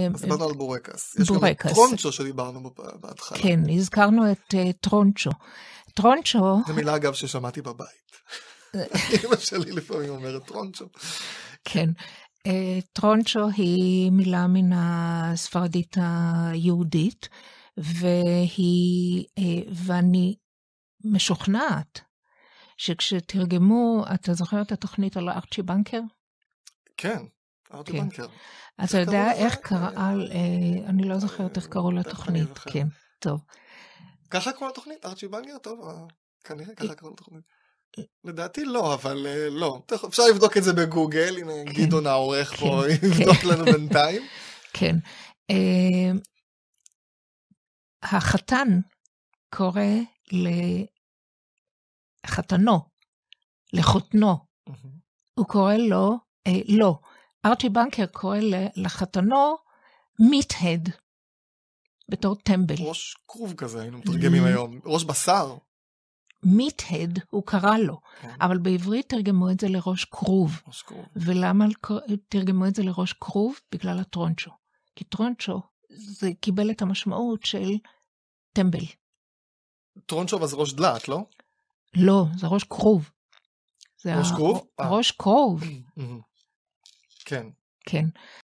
אה, דיברנו על בורקס. יש גם את טרונצ'ו שדיברנו בהתחלה. כן, הזכרנו את אה, טרונצ'ו. טרונצ'ו... זו מילה, אגב, ששמעתי בבית. אמא שלי לפעמים אומרת טרונצ'ו. כן. אה, טרונצ'ו היא מילה מן הספרדית היהודית, והיא, ואני משוכנעת שכשתרגמו, אתה זוכר את התוכנית על ארצ'י בנקר? כן. כן. אתה יודע איך קראה, אה, אה, אני לא זוכרת אה, איך קראו לתוכנית, כן, טוב. ככה קראו לתוכנית, ארצ'י בנגר, טוב, כנראה ככה קראו לתוכנית. לדעתי לא, אבל לא. אפשר לבדוק את זה בגוגל, הנה כן, גדעון העורך פה כן, יבדוק לנו בינתיים. כן. אמ, החתן קורא לחתנו, לחותנו, הוא קורא לו, לא, ארצ'י בנקר קורא לחתנו מיט-הד, בתור טמבל. ראש כרוב כזה, היינו מתרגמים היום, ראש בשר. מיט-הד, הוא קרא לו, כן. אבל בעברית תרגמו את זה לראש כרוב. ולמה תרגמו את זה לראש כרוב? בגלל הטרונצ'ו. כי טרונצ'ו, זה קיבל את המשמעות של טמבל. טרונצ'ו זה ראש דלעת, לא? לא, זה ראש כרוב. אה. ראש כרוב? ראש כרוב. כן. כן.